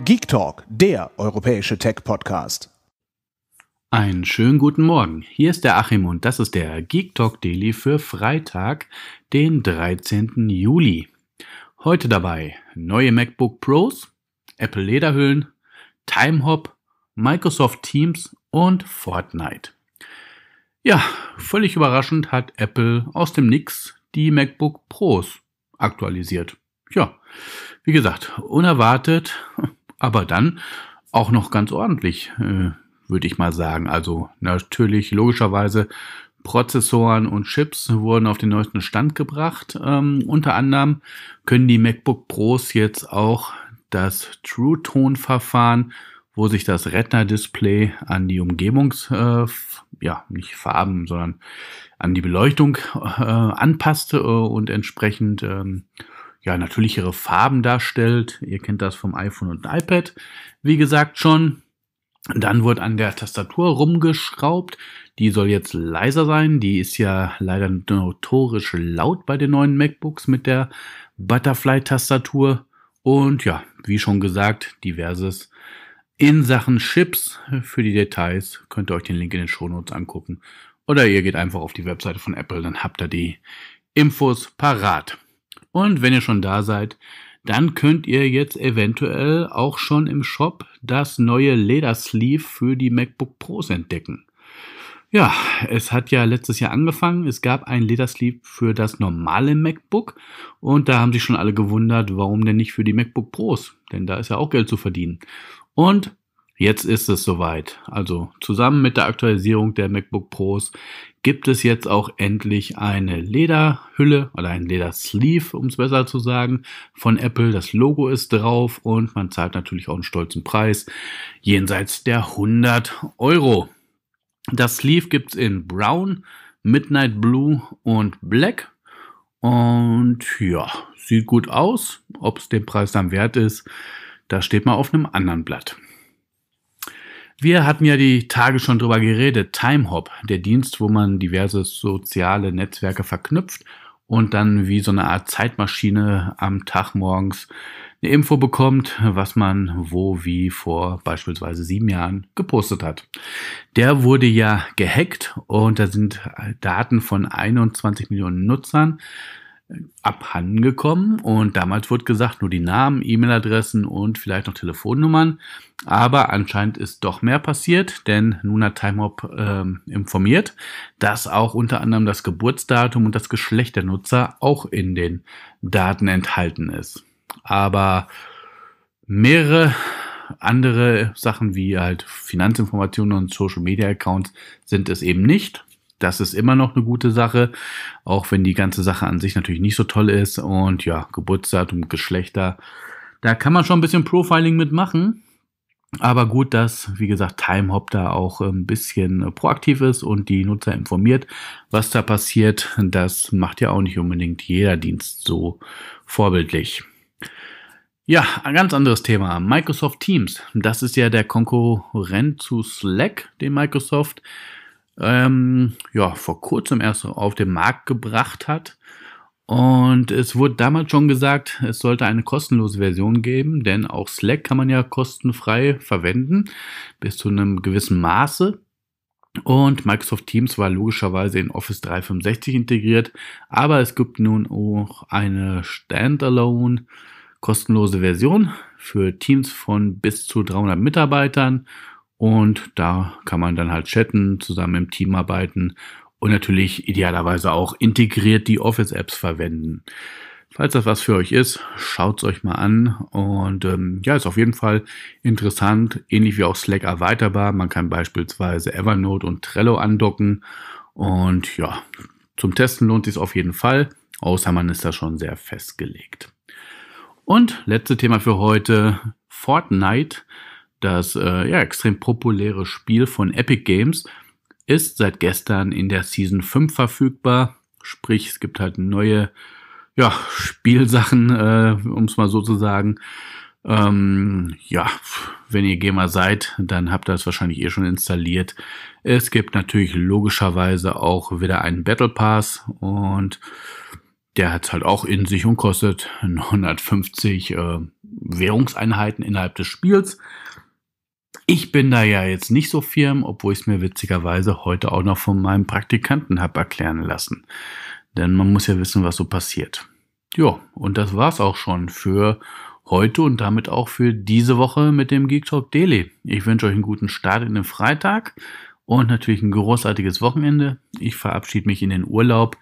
Geek Talk, der europäische Tech-Podcast. Einen schönen guten Morgen. Hier ist der Achim und das ist der Geek Talk Daily für Freitag, den 13. Juli. Heute dabei neue MacBook Pros, Apple Lederhüllen, Timehop, Microsoft Teams und Fortnite. Ja, völlig überraschend hat Apple aus dem Nix die MacBook Pros aktualisiert. Ja, wie gesagt, unerwartet aber dann auch noch ganz ordentlich, äh, würde ich mal sagen. Also natürlich, logischerweise, Prozessoren und Chips wurden auf den neuesten Stand gebracht. Ähm, unter anderem können die MacBook Pros jetzt auch das True-Tone-Verfahren, wo sich das Retina-Display an die Umgebungs, äh, ja, nicht Farben, sondern an die Beleuchtung äh, anpasste äh, und entsprechend ähm, ja, natürlichere Farben darstellt. Ihr kennt das vom iPhone und iPad, wie gesagt schon. Dann wird an der Tastatur rumgeschraubt. Die soll jetzt leiser sein. Die ist ja leider notorisch laut bei den neuen MacBooks mit der Butterfly-Tastatur. Und ja, wie schon gesagt, diverses in Sachen Chips. Für die Details könnt ihr euch den Link in den Shownotes angucken. Oder ihr geht einfach auf die Webseite von Apple, dann habt ihr die Infos parat. Und wenn ihr schon da seid, dann könnt ihr jetzt eventuell auch schon im Shop das neue Ledersleeve für die MacBook Pros entdecken. Ja, es hat ja letztes Jahr angefangen. Es gab ein Ledersleeve für das normale MacBook und da haben sich schon alle gewundert, warum denn nicht für die MacBook Pros? Denn da ist ja auch Geld zu verdienen. Und Jetzt ist es soweit. Also zusammen mit der Aktualisierung der MacBook Pros gibt es jetzt auch endlich eine Lederhülle oder ein Ledersleeve, um es besser zu sagen, von Apple. Das Logo ist drauf und man zahlt natürlich auch einen stolzen Preis jenseits der 100 Euro. Das Sleeve gibt es in Brown, Midnight Blue und Black. Und ja, sieht gut aus. Ob es den Preis dann wert ist, da steht mal auf einem anderen Blatt. Wir hatten ja die Tage schon drüber geredet. Timehop, der Dienst, wo man diverse soziale Netzwerke verknüpft und dann wie so eine Art Zeitmaschine am Tag morgens eine Info bekommt, was man wo wie vor beispielsweise sieben Jahren gepostet hat. Der wurde ja gehackt und da sind Daten von 21 Millionen Nutzern abhanden gekommen und damals wurde gesagt, nur die Namen, E-Mail-Adressen und vielleicht noch Telefonnummern. Aber anscheinend ist doch mehr passiert, denn nun hat TimeHop ähm, informiert, dass auch unter anderem das Geburtsdatum und das Geschlecht der Nutzer auch in den Daten enthalten ist. Aber mehrere andere Sachen wie halt Finanzinformationen und Social Media Accounts sind es eben nicht das ist immer noch eine gute Sache, auch wenn die ganze Sache an sich natürlich nicht so toll ist. Und ja, Geburtsdatum, Geschlechter, da kann man schon ein bisschen Profiling mitmachen. Aber gut, dass, wie gesagt, Timehop da auch ein bisschen proaktiv ist und die Nutzer informiert, was da passiert. Das macht ja auch nicht unbedingt jeder Dienst so vorbildlich. Ja, ein ganz anderes Thema. Microsoft Teams. Das ist ja der Konkurrent zu Slack, den Microsoft ähm, ja, vor kurzem erst auf den Markt gebracht hat. Und es wurde damals schon gesagt, es sollte eine kostenlose Version geben, denn auch Slack kann man ja kostenfrei verwenden, bis zu einem gewissen Maße. Und Microsoft Teams war logischerweise in Office 365 integriert, aber es gibt nun auch eine Standalone kostenlose Version für Teams von bis zu 300 Mitarbeitern und da kann man dann halt chatten, zusammen im Team arbeiten und natürlich idealerweise auch integriert die Office-Apps verwenden. Falls das was für euch ist, schaut es euch mal an. Und ähm, ja, ist auf jeden Fall interessant, ähnlich wie auch Slack erweiterbar. Man kann beispielsweise Evernote und Trello andocken. Und ja, zum Testen lohnt sich auf jeden Fall, außer man ist da schon sehr festgelegt. Und letzte Thema für heute, Fortnite das äh, ja, extrem populäre Spiel von Epic Games ist seit gestern in der Season 5 verfügbar. Sprich, es gibt halt neue ja, Spielsachen, äh, um es mal so zu sagen. Ähm, ja, wenn ihr Gamer seid, dann habt ihr das wahrscheinlich eh schon installiert. Es gibt natürlich logischerweise auch wieder einen Battle Pass und der hat es halt auch in sich und kostet 950 äh, Währungseinheiten innerhalb des Spiels. Ich bin da ja jetzt nicht so firm, obwohl ich es mir witzigerweise heute auch noch von meinem Praktikanten habe erklären lassen. Denn man muss ja wissen, was so passiert. Jo, und das war's auch schon für heute und damit auch für diese Woche mit dem Geek Talk Daily. Ich wünsche euch einen guten Start in den Freitag und natürlich ein großartiges Wochenende. Ich verabschiede mich in den Urlaub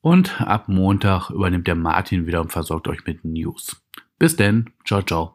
und ab Montag übernimmt der Martin wieder und versorgt euch mit News. Bis denn, ciao, ciao